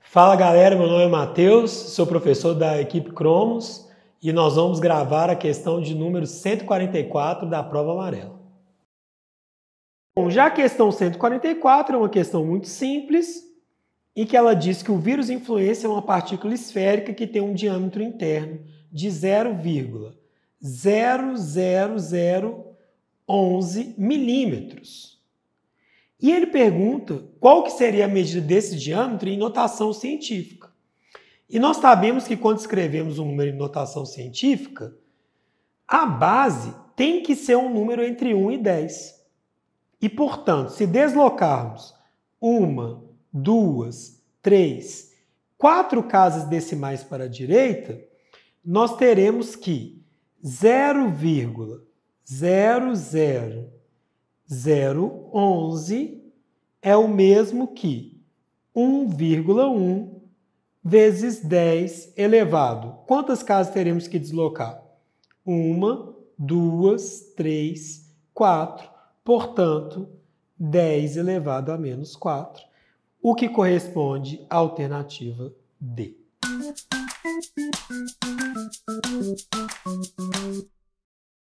Fala galera, meu nome é Matheus, sou professor da equipe Cromos e nós vamos gravar a questão de número 144 da prova amarela. Bom, já a questão 144 é uma questão muito simples e que ela diz que o vírus influenza é uma partícula esférica que tem um diâmetro interno de 0,0011 milímetros. E ele pergunta qual que seria a medida desse diâmetro em notação científica. E nós sabemos que quando escrevemos um número em notação científica, a base tem que ser um número entre 1 e 10. E, portanto, se deslocarmos uma, duas, três, quatro casas decimais para a direita, nós teremos que 0,00 0,11 é o mesmo que 1,1 vezes 10 elevado. Quantas casas teremos que deslocar? Uma, duas, três, quatro. Portanto, 10 elevado a menos 4, o que corresponde à alternativa D.